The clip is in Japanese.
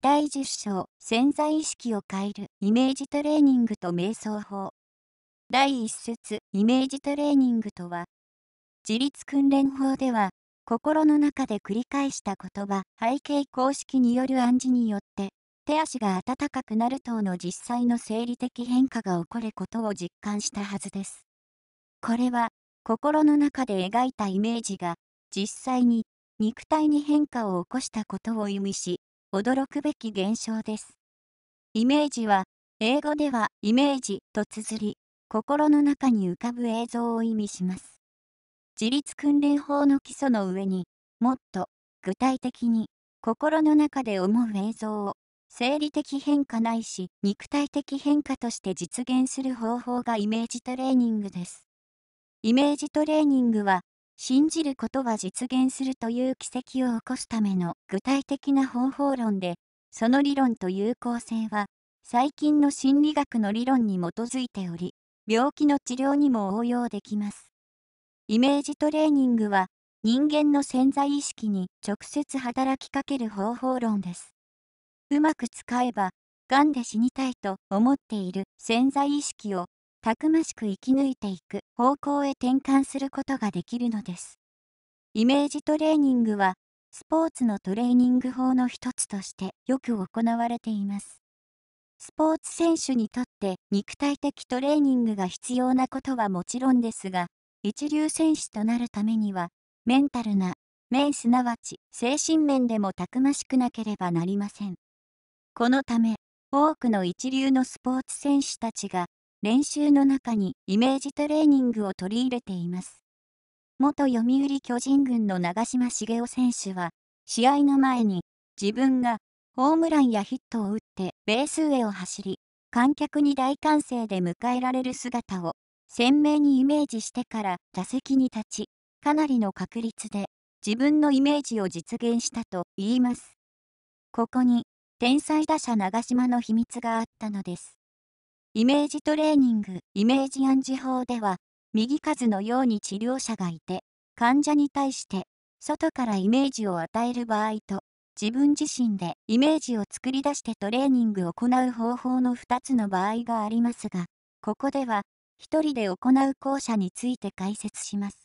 第10章潜在意識を変えるイメージトレーニングと瞑想法第1節イメージトレーニングとは自立訓練法では心の中で繰り返した言葉背景公式による暗示によって手足が温かくなる等の実際の生理的変化が起こることを実感したはずですこれは心の中で描いたイメージが実際に肉体に変化を起こしたことを意味し驚くべき現象です。イメージは、英語ではイメージと綴り、心の中に浮かぶ映像を意味します。自立訓練法の基礎の上にもっと具体的に心の中で思う映像を生理的変化ないし肉体的変化として実現する方法がイメージトレーニングです。イメージトレーニングは信じることは実現するという奇跡を起こすための具体的な方法論で、その理論と有効性は、最近の心理学の理論に基づいており、病気の治療にも応用できます。イメージトレーニングは、人間の潜在意識に直接働きかける方法論です。うまく使えば、癌で死にたいと思っている潜在意識をたくましく生き抜いていく方向へ転換することができるのです。イメージトレーニングは、スポーツのトレーニング法の一つとしてよく行われています。スポーツ選手にとって肉体的トレーニングが必要なことはもちろんですが、一流選手となるためには、メンタルな、面すなわち精神面でもたくましくなければなりません。このため、多くの一流のスポーツ選手たちが練習の中にイメージトレーニングを取り入れています。元読売巨人軍の長嶋茂雄選手は、試合の前に自分がホームランやヒットを打ってベース上を走り、観客に大歓声で迎えられる姿を鮮明にイメージしてから打席に立ち、かなりの確率で自分のイメージを実現したと言います。ここに天才打者長島の秘密があったのです。イメージトレーニング、イメージ暗示法では、右数のように治療者がいて、患者に対して、外からイメージを与える場合と、自分自身でイメージを作り出してトレーニングを行う方法の2つの場合がありますが、ここでは、1人で行う校舎について解説します。